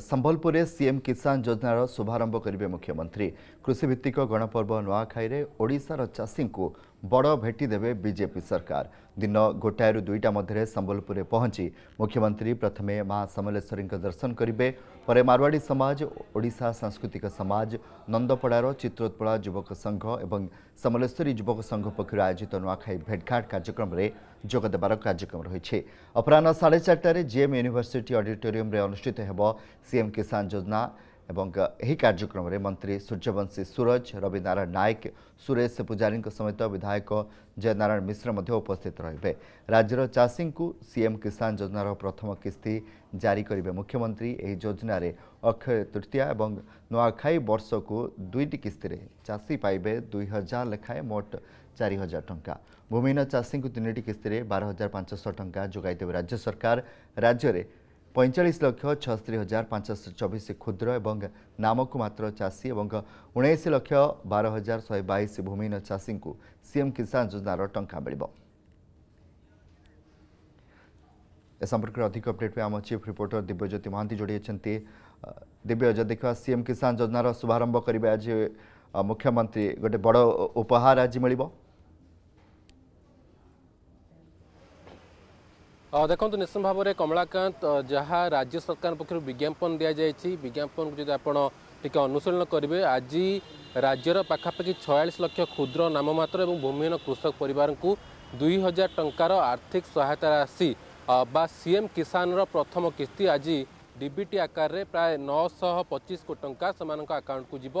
ସମ୍ବଲପୁରରେ ସିଏମ୍ କିଷାନ ଯୋଜନାର ଶୁଭାରମ୍ଭ କରିବେ ମୁଖ୍ୟମନ୍ତ୍ରୀ କୃଷିଭିତ୍ତିକ ଗଣପର୍ବ ନୂଆଖାଇରେ ଓଡ଼ିଶାର ଚାଷୀଙ୍କୁ ବଡ଼ ଭେଟି ଦେବେ ବିଜେପି ସରକାର ଦିନ ଗୋଟାଏରୁ ଦୁଇଟା ମଧ୍ୟରେ ସମ୍ବଲପୁରରେ ପହଞ୍ଚି ମୁଖ୍ୟମନ୍ତ୍ରୀ ପ୍ରଥମେ ମା ସମଲେଶ୍ୱରୀଙ୍କ ଦର୍ଶନ କରିବେ ପରେ ମାରୱାଡ଼ି ସମାଜ ଓଡ଼ିଶା ସାଂସ୍କୃତିକ ସମାଜ ନନ୍ଦପଡ଼ାର ଚିତ୍ରୋତ୍ପଳା ଯୁବକ ସଂଘ ଏବଂ ସମଲେଶ୍ୱରୀ ଯୁବକ ସଂଘ ପକ୍ଷରୁ ଆୟୋଜିତ ନୂଆଖାଇ ଭେଟଘାଟ କାର୍ଯ୍ୟକ୍ରମରେ ଯୋଗଦେବାର କାର୍ଯ୍ୟକ୍ରମ ରହିଛି ଅପରାହ୍ନ ସାଢ଼େ ଚାରିଟାରେ ଜିଏମ୍ ୟୁନିଭର୍ସିଟି ଅଡିଟୋରିୟମ୍ରେ ଅନୁଷ୍ଠିତ ହେବ ସିଏମ୍ କିଷାନ ଯୋଜନା এবং এই কার্যক্রমে মন্ত্রী সূর্যবংশী সুরজ রবীন্দ্রনাথ নায়ক সুরেশ পূজারিଙ୍କ সহিত বিধায়ক জয়নারায়ণ মিশ্র মধ্য উপস্থিত রইবে রাজ্যর চাষিংকু সিএম কিসান যোজনার প্রথম কিস্তি জারি করিবে মুখ্যমন্ত্রী এই যোজনাৰে অক্ষয় তৃতীয়া এবং নয়াখাই বর্ষকু দুইটি কিস্তিরে চাষি পাইবে 2000 লেখায় মোট 4000 টাকা ভূমিনা চাষিংকু তিনটি কিস্তিরে 12500 টাকা যোগাইদেব রাজ্য সরকার রাজ্যরে ପଇଁଚାଳିଶ ଲକ୍ଷ ଛଅସ୍ତରୀ ହଜାର ପାଞ୍ଚଶହ ଚବିଶ କ୍ଷୁଦ୍ର ଏବଂ ନାମକୁ ମାତ୍ର ଚାଷୀ ଏବଂ ଉଣେଇଶ ଲକ୍ଷ ବାର ହଜାର ଶହେ ବାଇଶ ଭୂମିହୀନ ଚାଷୀଙ୍କୁ ସିଏମ୍ କିଷାନ ଯୋଜନାର ଟଙ୍କା ମିଳିବ ଏ ସମ୍ପର୍କରେ ଅଧିକ ଅପଡେଟ୍ ପାଇଁ ଆମ ଚିଫ୍ ରିପୋର୍ଟର ଦିବ୍ୟଜ୍ୟୋତି ମହାନ୍ତି ଯୋଡ଼ିଛନ୍ତି ଦିବ୍ୟଜ୍ୟୋତି ଦେଖିବା ସିଏମ୍ କିଷାନ ଯୋଜନାର ଶୁଭାରମ୍ଭ କରିବେ ଆଜି ମୁଖ୍ୟମନ୍ତ୍ରୀ ଗୋଟେ ବଡ଼ ଉପହାର ଆଜି ମିଳିବ ଦେଖନ୍ତୁ ନିଶ୍ଚିତ ଭାବରେ କମଳାକାନ୍ତ ଯାହା ରାଜ୍ୟ ସରକାର ପକ୍ଷରୁ ବିଜ୍ଞାପନ ଦିଆଯାଇଛି ବିଜ୍ଞାପନକୁ ଯଦି ଆପଣ ଟିକେ ଅନୁସରଣ କରିବେ ଆଜି ରାଜ୍ୟର ପାଖାପାଖି ଛୟାଳିଶ ଲକ୍ଷ କ୍ଷୁଦ୍ର ନାମମାତ୍ର ଏବଂ ଭୂମିହୀନ କୃଷକ ପରିବାରଙ୍କୁ ଦୁଇ ହଜାର ଟଙ୍କାର ଆର୍ଥିକ ସହାୟତା ରାଶି ବା ସିଏମ୍ କିଷାନର ପ୍ରଥମ କିସ୍ତି ଆଜି ଡିବିଟି ଆକାରରେ ପ୍ରାୟ ନଅଶହ ପଚିଶ କୋଟି ଟଙ୍କା ସେମାନଙ୍କ ଆକାଉଣ୍ଟକୁ ଯିବ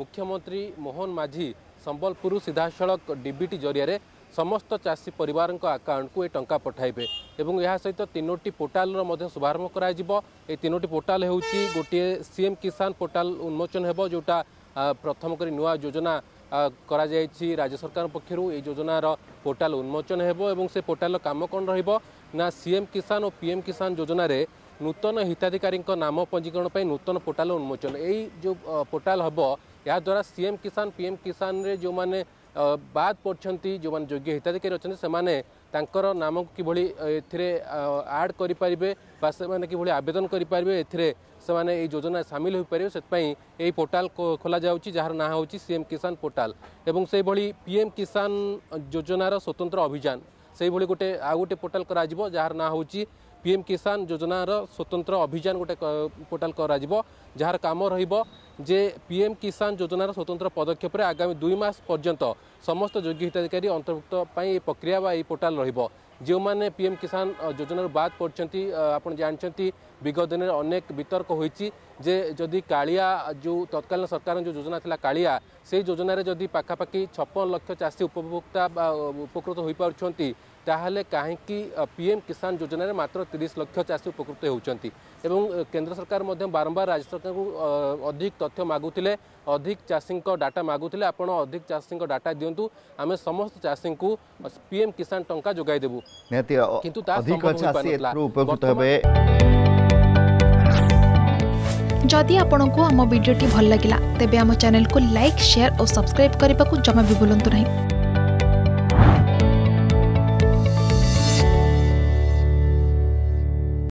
ମୁଖ୍ୟମନ୍ତ୍ରୀ ମୋହନ ମାଝୀ ସମ୍ବଲପୁର ସିଧାସଳଖ ଡିବିଟି ଜରିଆରେ ସମସ୍ତ ଚାଷୀ ପରିବାରଙ୍କ ଆକାଉଣ୍ଟକୁ ଏ ଟଙ୍କା ପଠାଇବେ ଏବଂ ଏହା ସହିତ ତିନୋଟି ପୋର୍ଟାଲର ମଧ୍ୟ ଶୁଭାରମ୍ଭ କରାଯିବ ଏହି ତିନୋଟି ପୋର୍ଟାଲ ହେଉଛି ଗୋଟିଏ ସିଏମ୍ କିଷାନ ପୋର୍ଟାଲ ଉନ୍ମୋଚନ ହେବ ଯେଉଁଟା ପ୍ରଥମ କରି ନୂଆ ଯୋଜନା କରାଯାଇଛି ରାଜ୍ୟ ସରକାରଙ୍କ ପକ୍ଷରୁ ଏହି ଯୋଜନାର ପୋର୍ଟାଲ ଉନ୍ମୋଚନ ହେବ ଏବଂ ସେ ପୋର୍ଟାଲର କାମ କ'ଣ ରହିବ ନା ସିଏମ୍ କିଷାନ ଓ ପିଏମ୍ କିଷାନ ଯୋଜନାରେ ନୂତନ ହିତାଧିକାରୀଙ୍କ ନାମ ପଞ୍ଜୀକରଣ ପାଇଁ ନୂତନ ପୋର୍ଟାଲ ଉନ୍ମୋଚନ ଏଇ ଯେଉଁ ପୋର୍ଟାଲ ହେବ ଏହାଦ୍ୱାରା ସିଏମ୍ କିଷାନ ପିଏମ୍ କିଷାନରେ ଯେଉଁମାନେ ବାଦ୍ ପଡ଼ୁଛନ୍ତି ଯେଉଁମାନେ ଯୋଗ୍ୟ ହିତାଧିକାରୀ ଅଛନ୍ତି ସେମାନେ ତାଙ୍କର ନାମକୁ କିଭଳି ଏଥିରେ ଆଡ଼୍ କରିପାରିବେ ବା ସେମାନେ କିଭଳି ଆବେଦନ କରିପାରିବେ ଏଥିରେ ସେମାନେ ଏହି ଯୋଜନା ସାମିଲ ହୋଇପାରିବେ ସେଥିପାଇଁ ଏହି ପୋର୍ଟାଲ୍ ଖୋଲାଯାଉଛି ଯାହାର ନାଁ ହେଉଛି ସିଏମ୍ କିଷାନ ପୋର୍ଟାଲ୍ ଏବଂ ସେହିଭଳି ପିଏମ୍ କିଷାନ ଯୋଜନାର ସ୍ୱତନ୍ତ୍ର ଅଭିଯାନ ସେହିଭଳି ଗୋଟେ ଆଉ ଗୋଟେ ପୋର୍ଟାଲ୍ କରାଯିବ ଯାହାର ନାଁ ହେଉଛି ପିଏମ୍ କିଷାନ ଯୋଜନାର ସ୍ୱତନ୍ତ୍ର ଅଭିଯାନ ଗୋଟେ ପୋର୍ଟାଲ୍ କରାଯିବ ଯାହାର କାମ ରହିବ ଯେ ପିଏମ୍ କିଷାନ ଯୋଜନାର ସ୍ୱତନ୍ତ୍ର ପଦକ୍ଷେପରେ ଆଗାମୀ ଦୁଇ ମାସ ପର୍ଯ୍ୟନ୍ତ ସମସ୍ତ ଯୋଗ୍ୟ ହିତାଧିକାରୀ ଅନ୍ତର୍ଭୁକ୍ତ ପାଇଁ ଏହି ପ୍ରକ୍ରିୟା ବା ଏହି ପୋର୍ଟାଲ୍ ରହିବ ଯେଉଁମାନେ ପିଏମ୍ କିଷାନ ଯୋଜନାରୁ ବାଦ ପଡ଼ିଛନ୍ତି ଆପଣ ଜାଣିଛନ୍ତି ବିଗତ ଦିନରେ ଅନେକ ବିତର୍କ ହୋଇଛି ଯେ ଯଦି କାଳିଆ ଯେଉଁ ତତ୍କାଳୀନ ସରକାରଙ୍କ ଯେଉଁ ଯୋଜନା ଥିଲା କାଳିଆ ସେହି ଯୋଜନାରେ ଯଦି ପାଖାପାଖି ଛପନ ଲକ୍ଷ ଚାଷୀ ଉପଭୋକ୍ତା ବା ଉପକୃତ ହୋଇପାରୁଛନ୍ତି ତାହେଲେ କାହିଁକି ପିଏମ୍ କିଷାନ ଯୋଜନାରେ ମାତ୍ର तीस लक्ष चाषी उपकृत हो केन्द्र सरकार बारंबार राज्य सरकार को अधिक तथ्य मगुते अधिक चाषी डाटा मगुते आप अधिक चाषी डाटा दिंतु आम समस्त चाषी को पीएम किसान टाइम जोगाइबू जदि आपण आम भिडी भल लगा तेब चेल को लाइक सेयार और सब्सक्राइब करने को जमा भी भूलु ना